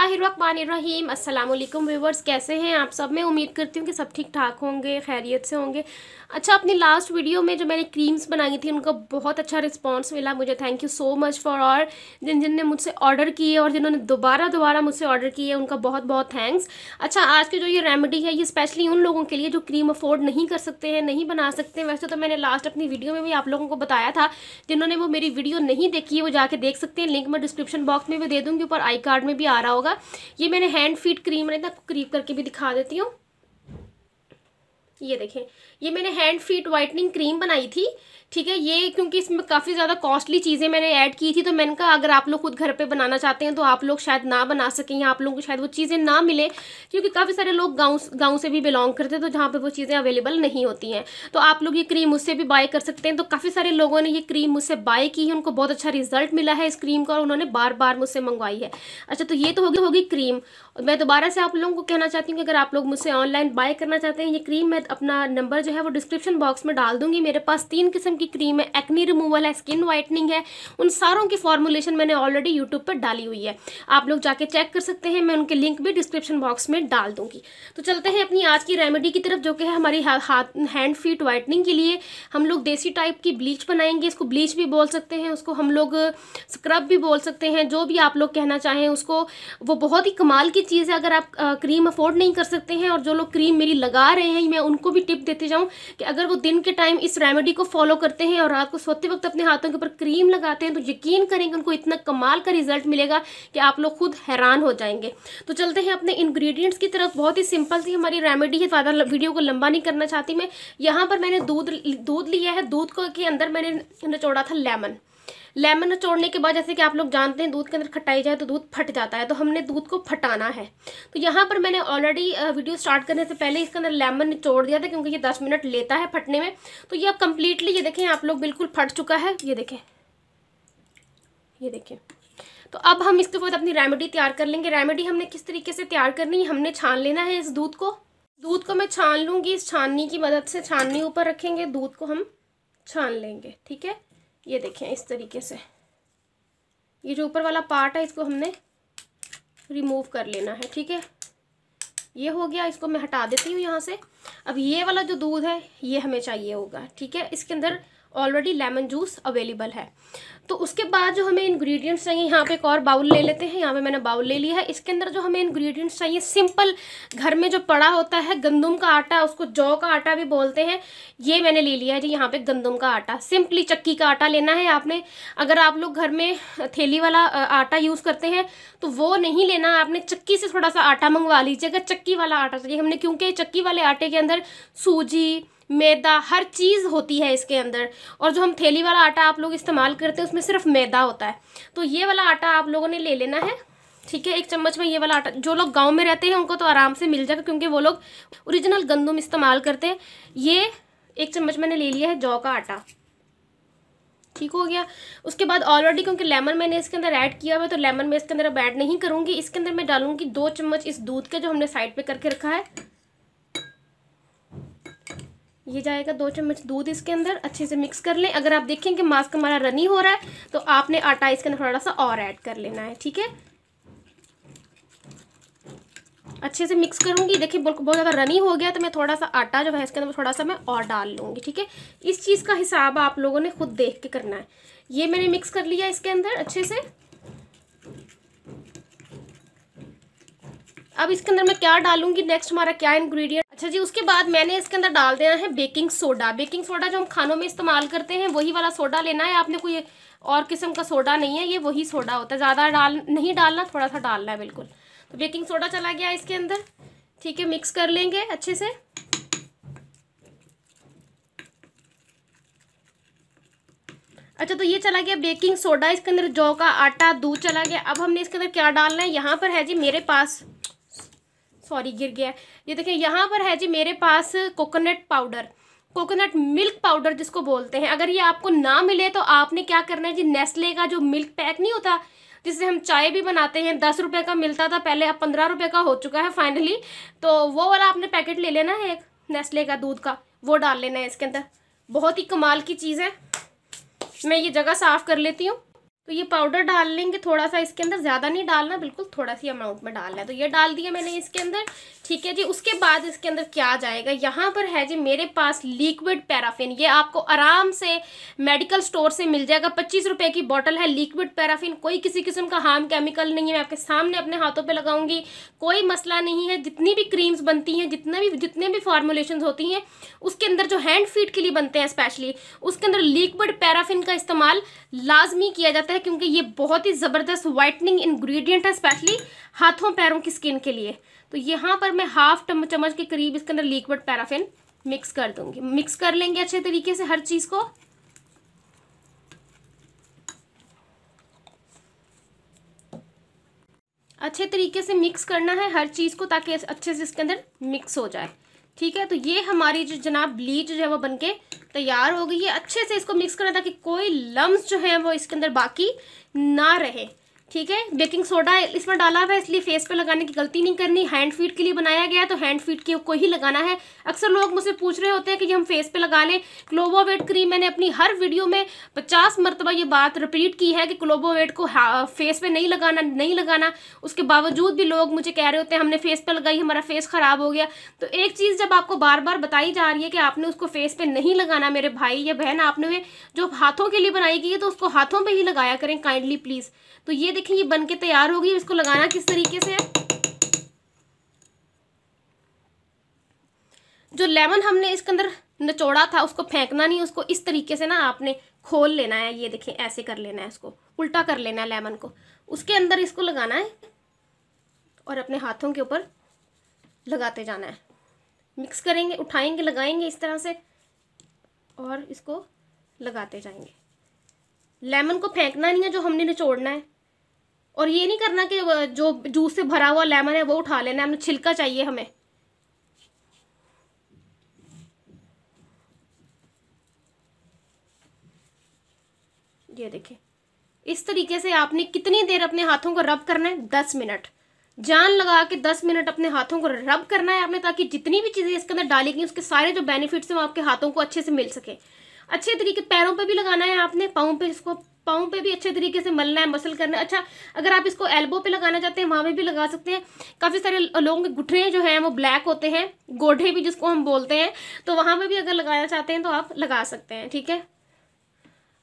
बिस्मिल्लाहिर्रहमानिर्रहीम अस्सलाम वालेकुम व्यूवर्स कैसे हैं आप सब मैं उम्मीद करती हूँ कि सब ठीक ठाक होंगे खैरियत से होंगे अच्छा अपनी लास्ट वीडियो में जो मैंने क्रीम्स बनाई थी उनका बहुत अच्छा रिस्पांस मिला मुझे thank you so much for और जिन जिन ने मुझसे ऑर्डर किए और जिन्होंने दोबारा दोबारा मुझसे ऑर्डर किए उनका बहुत बहुत थैंक्स अच्छा आज की जो ये रेमेडी है ये स्पेशली उन लोगों के लिए जो क्रीम अफोर्ड नहीं कर सकते हैं नहीं बना सकते वैसे तो मैंने लास्ट अपनी वीडियो में भी आप लोगों को बताया था जिन्होंने वो मेरी वीडियो नहीं देखी है वो जाके देख सकते हैं लिंक मैं डिस्क्रिप्शन बॉक्स में भी दे दूँगी ऊपर आई कार्ड में भी आ रहा होगा होगा ये मैंने हैंड फीट क्रीम रहता है आपको क्रीप करके भी दिखा देती हूँ ये देखें ये मैंने हैंड फीट वाइटनिंग क्रीम बनाई थी ठीक है ये क्योंकि इसमें काफ़ी ज़्यादा कॉस्टली चीज़ें मैंने ऐड की थी तो मैंने कहा अगर आप लोग खुद घर पे बनाना चाहते हैं तो आप लोग शायद ना बना सकें या आप लोगों को शायद वो चीज़ें ना मिले क्योंकि काफ़ी सारे लोग गाँव गाँव से भी बिलोंग करते हैं तो जहाँ पर वो चीज़ें अवेलेबल नहीं होती हैं तो आप लोग ये क्रीम मुझसे भी बाय कर सकते हैं तो काफ़ी सारे लोगों ने ये क्रीम मुझसे बाय की है उनको बहुत अच्छा रिजल्ट मिला है इस क्रीम का और उन्होंने बार बार मुझसे मंगवाई है अच्छा तो ये तो होगी होगी क्रीम मैं दोबारा से आप लोगों को कहना चाहती हूँ कि अगर आप लोग मुझसे ऑनलाइन बाय करना चाहते हैं ये क्रीम मैं अपना नंबर जो है वो डिस्क्रिप्शन बॉक्स में डाल दूंगी मेरे पास तीन किस्म की क्रीम है एक्नी रिमूवल है स्किन वाइटनिंग है उन सारों की फॉर्मुलेशन मैंने ऑलरेडी यूट्यूब पर डाली हुई है आप लोग जाके चेक कर सकते हैं मैं उनके लिंक भी डिस्क्रिप्शन बॉक्स में डाल दूंगी तो चलते हैं अपनी आज की रेमेडी की तरफ जो कि है हमारी हाथ हैंड फीट वाइटनिंग के लिए हम लोग देसी टाइप की ब्लीच बनाएंगे इसको ब्लीच भी बोल सकते हैं उसको हम लोग स्क्रब भी बोल सकते हैं जो भी आप लोग कहना चाहें उसको वो बहुत ही कमाल की चीज़ है अगर आप क्रीम अफोर्ड नहीं कर सकते हैं और जो लोग क्रीम मेरी लगा रहे हैं मैं उन उनको भी टिप देते जाऊँ कि अगर वो दिन के टाइम इस रेमेडी को फॉलो करते हैं और रात को सोते वक्त अपने हाथों के ऊपर क्रीम लगाते हैं तो यकीन करेंगे उनको इतना कमाल का रिजल्ट मिलेगा कि आप लोग खुद हैरान हो जाएंगे तो चलते हैं अपने इन्ग्रीडियंट्स की तरफ बहुत ही सिंपल सी हमारी रेमेडी है ज़्यादा वीडियो को लंबा नहीं करना चाहती मैं यहाँ पर मैंने दूध दूध लिया है दूध के अंदर मैंने निचोड़ा था लेमन लेमन निचोड़ने के बाद जैसे कि आप लोग जानते हैं दूध के अंदर खटाई जाए तो दूध फट जाता है तो हमने दूध को फटाना है तो यहाँ पर मैंने ऑलरेडी वीडियो स्टार्ट करने से पहले इसके अंदर लेमन निचोड़ दिया था क्योंकि ये दस मिनट लेता है फटने में तो ये अब कम्प्लीटली ये देखें आप लोग बिल्कुल फट चुका है ये देखें ये देखें तो अब हम इसके बाद अपनी रेमेडी तैयार कर लेंगे रेमेडी हमने किस तरीके से तैयार करनी है हमने छान लेना है इस दूध को दूध को मैं छान लूँगी इस छाननी की मदद से छाननी ऊपर रखेंगे दूध को हम छान लेंगे ठीक है ये देखें इस तरीके से ये जो ऊपर वाला पार्ट है इसको हमने रिमूव कर लेना है ठीक है ये हो गया इसको मैं हटा देती हूँ यहाँ से अब ये वाला जो दूध है ये हमें चाहिए होगा ठीक है इसके अंदर ऑलरेडी लेमन जूस अवेलेबल है तो उसके बाद जो हमें इंग्रेडिएंट्स चाहिए यहाँ पे एक और बाउल ले लेते हैं यहाँ पे मैंने बाउल ले लिया है इसके अंदर जो हमें इंग्रेडिएंट्स चाहिए सिंपल घर में जो पड़ा होता है गंदम का आटा उसको जौ का आटा भी बोलते हैं ये मैंने ले लिया है जी यहाँ पे गंदम का आटा सिंपली चक्की का आटा लेना है आपने अगर आप लोग घर में थैली वाला आटा यूज़ करते हैं तो वो नहीं लेना आपने चक्की से थोड़ा सा आटा मंगवा लीजिए अगर चक्की वाला आटा चाहिए हमने क्योंकि चक्की वाले आटे के अंदर सूजी मैदा हर चीज़ होती है इसके अंदर और जो हम थैली वाला आटा आप लोग इस्तेमाल करते हैं उसमें सिर्फ मैदा होता है तो ये वाला आटा आप लोगों ने ले लेना है ठीक है एक चम्मच में ये वाला आटा जो लोग गांव में रहते हैं उनको तो आराम से मिल जाएगा क्योंकि वो लोग ओरिजिनल गंदम इस्तेमाल करते हैं ये एक चम्मच मैंने ले लिया है जौ का आटा ठीक हो गया उसके बाद ऑलरेडी क्योंकि लेमन मैंने इसके अंदर ऐड किया हुआ है तो लेमन मैं इसके अंदर अब ऐड नहीं करूँगी इसके अंदर मैं डालूंगी दो चम्मच इस दूध के जो हमने साइड पे करके रखा है ये जाएगा दो चम्मच दूध इसके अंदर अच्छे से मिक्स कर लें अगर आप देखें कि मास्क हमारा रनी हो रहा है तो आपने आटा इसके अंदर थोड़ा सा और ऐड कर लेना है ठीक है अच्छे से मिक्स करूंगी देखिए बिल्कुल बहुत ज़्यादा रनी हो गया तो मैं थोड़ा सा आटा जो है इसके अंदर थोड़ा सा मैं और डाल लूँगी ठीक है इस चीज़ का हिसाब आप लोगों ने खुद देख के करना है ये मैंने मिक्स कर लिया इसके अंदर अच्छे से अब इसके अंदर मैं क्या डालूंगी नेक्स्ट हमारा क्या इंग्रेडिएंट अच्छा जी उसके बाद मैंने इसके अंदर डाल देना है बेकिंग सोडा बेकिंग सोडा जो हम खानों में इस्तेमाल करते हैं वही वाला सोडा लेना है आपने कोई और किस्म का सोडा नहीं है ये वही सोडा होता है ज़्यादा डाल नहीं डालना थोड़ा सा डालना है बिल्कुल तो बेकिंग सोडा चला गया इसके अंदर ठीक है मिक्स कर लेंगे अच्छे से अच्छा तो ये चला गया बेकिंग सोडा इसके अंदर जौ का आटा दूध चला गया अब हमने इसके अंदर क्या डालना है यहाँ पर है जी मेरे पास सॉरी गिर गया ये देखिए यहाँ पर है जी मेरे पास coconut powder coconut milk powder जिसको बोलते हैं अगर ये आपको ना मिले तो आपने क्या करना है जी नेस्ले का जो मिल्क पैक नहीं होता जिससे हम चाय भी बनाते हैं दस रुपये का मिलता था पहले अब पंद्रह रुपये का हो चुका है फाइनली तो वो वाला आपने पैकेट ले लेना है एक नेस्ले का दूध का वो डाल लेना है इसके अंदर बहुत ही कमाल की चीज़ है मैं ये जगह साफ़ कर लेती हूँ तो ये पाउडर डाल लेंगे थोड़ा सा इसके अंदर ज़्यादा नहीं डालना बिल्कुल थोड़ा सी अमाउंट में डालना है तो ये डाल दिया मैंने इसके अंदर ठीक है जी उसके बाद इसके अंदर क्या जाएगा यहाँ पर है जी मेरे पास लिक्विड पैराफिन ये आपको आराम से मेडिकल स्टोर से मिल जाएगा पच्चीस रुपये की बॉटल है लिक्विड पैराफिन कोई किसी किस्म का हार्म केमिकल नहीं है मैं आपके सामने अपने हाथों पर लगाऊंगी कोई मसला नहीं है जितनी भी क्रीम्स बनती हैं जितने भी जितने भी फार्मोलेशन होती हैं उसके अंदर जो हैंड फीट के लिए बनते हैं स्पेशली उसके अंदर लिक्विड पैराफिन का इस्तेमाल लाजमी किया जाता है है क्योंकि ये बहुत ही ज़बरदस्त वाइटनिंग इंग्रेडिएंट है स्पेशली हाथों पैरों की स्किन के लिए तो यहाँ पर मैं हाफ चम्मच के करीब इसके अंदर लिक्विड पैराफिन मिक्स कर दूंगी मिक्स कर लेंगे अच्छे तरीके से हर चीज़ को अच्छे तरीके से मिक्स करना है हर चीज़ को ताकि अच्छे से इसके अंदर मिक्स हो जाए ठीक है तो ये हमारी जो जनाब ब्लीच जो है वो बनके तैयार हो गई है अच्छे से इसको मिक्स करना ताकि कोई लम्स जो है वो इसके अंदर बाकी ना रहे ठीक है बेकिंग सोडा इसमें डाला हुआ है इसलिए फेस पे लगाने की गलती नहीं करनी हैंड फीट के लिए बनाया गया है तो हैंड फीट के को ही लगाना है अक्सर लोग मुझसे पूछ रहे होते हैं कि हम फेस पे लगा लें क्लोबोवेट क्रीम मैंने अपनी हर वीडियो में पचास मरतबा ये बात रिपीट की है कि क्लोबोवेट को फेस हाँ, पे नहीं लगाना नहीं लगाना उसके बावजूद भी लोग मुझे कह रहे होते हैं हमने फेस पर लगाई हमारा फेस ख़राब हो गया तो एक चीज़ जब आपको बार बार बताई जा रही है कि आपने उसको फेस पर नहीं लगाना मेरे भाई या बहन आपने जो हाथों के लिए बनाई गई है तो उसको हाथों पर ही लगाया करें काइंडली प्लीज़ तो ये देखें ये बन के तैयार होगी इसको लगाना किस तरीके से है जो लेमन हमने इसके अंदर नचोड़ा था उसको फेंकना नहीं उसको इस तरीके से ना आपने खोल लेना है ये देखें ऐसे कर लेना है इसको उल्टा कर लेना है लेमन को उसके अंदर इसको लगाना है और अपने हाथों के ऊपर लगाते जाना है मिक्स करेंगे उठाएंगे लगाएंगे इस तरह से और इसको लगाते जाएंगे लेमन को फेंकना नहीं है जो हमने निचोड़ना है और ये नहीं करना कि जो जूस से भरा हुआ लेमन है वो उठा लेना हमें छिलका चाहिए हमें ये देखिए इस तरीके से आपने कितनी देर अपने हाथों को रब करना है दस मिनट जान लगा के दस मिनट अपने हाथों को रब करना है आपने ताकि जितनी भी चीज़ें इसके अंदर डाली गई उसके सारे जो बेनिफिट्स हैं वो आपके हाथों को अच्छे से मिल सके अच्छे तरीके पैरों पे भी लगाना है आपने पाओं पे इसको पाँव पे भी अच्छे तरीके से मलना है मसल करना है अच्छा अगर आप इसको एल्बो पे लगाना चाहते हैं वहाँ पे भी लगा सकते हैं काफ़ी सारे लोगों के गुठरे जो हैं वो ब्लैक होते हैं गोढ़े भी जिसको हम बोलते हैं तो वहाँ पे भी अगर लगाना चाहते हैं तो आप लगा सकते हैं ठीक है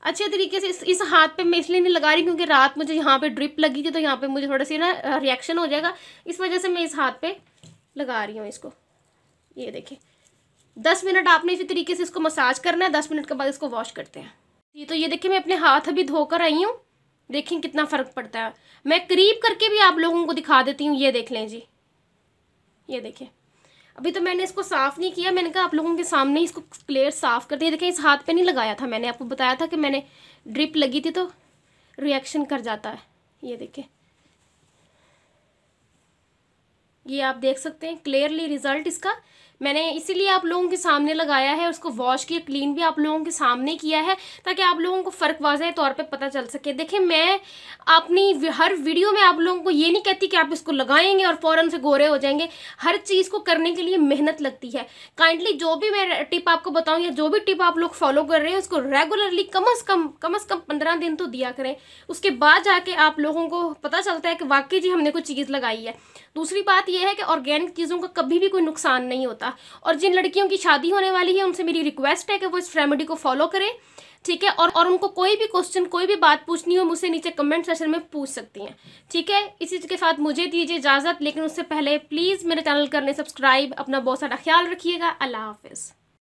अच्छे तरीके से इस इस हाथ पे मैं इसलिए नहीं लगा रही क्योंकि रात मुझे यहाँ पे ड्रिप लगी थी तो यहाँ पे मुझे थोड़ा सी ना रिएक्शन हो जाएगा इस वजह से मैं इस हाथ पे लगा रही हूँ इसको ये देखिए दस मिनट आपने इसी तरीके से इसको मसाज करना है दस मिनट के बाद इसको वॉश करते हैं ये तो ये देखिए मैं अपने हाथ अभी धोकर आई हूँ देखें कितना फ़र्क पड़ता है मैं करीब करके भी आप लोगों को दिखा देती हूँ ये देख लें जी ये देखें अभी तो मैंने इसको साफ़ नहीं किया मैंने कहा आप लोगों के सामने इसको क्लियर साफ़ कर दिया देखें इस हाथ पे नहीं लगाया था मैंने आपको बताया था कि मैंने ड्रिप लगी थी तो रिएक्शन कर जाता है ये देखें ये आप देख सकते हैं क्लियरली रिज़ल्ट इसका मैंने इसीलिए आप लोगों के सामने लगाया है उसको वॉश किया क्लीन भी आप लोगों के सामने किया है ताकि आप लोगों को फ़र्क वाजह तौर पर पता चल सके देखिए मैं अपनी हर वीडियो में आप लोगों को ये नहीं कहती कि आप इसको लगाएंगे और फ़ौर से गोरे हो जाएंगे हर चीज़ को करने के लिए मेहनत लगती है काइंडली जो भी मैं टिप आपको बताऊँ या जो भी टिप आप लोग फॉलो कर रहे हैं उसको रेगुलरली कम अज़ कम कम अज़ कम पंद्रह दिन तो दिया करें उसके बाद जाके आप लोगों को पता चलता है कि वाकई जी हमने कोई चीज़ लगाई है दूसरी बात यह है कि ऑर्गेनिक चीज़ों का कभी भी कोई नुकसान नहीं होता सकता और जिन लड़कियों की शादी होने वाली है उनसे मेरी रिक्वेस्ट है कि वो इस रेमेडी को फॉलो करें ठीक है और और उनको कोई भी क्वेश्चन कोई भी बात पूछनी हो मुझसे नीचे कमेंट सेशन में पूछ सकती हैं ठीक है इसी के साथ मुझे दीजिए इजाज़त लेकिन उससे पहले प्लीज़ मेरे चैनल करने सब्सक्राइब अपना बहुत सारा ख्याल रखिएगा अल्लाह हाफिज़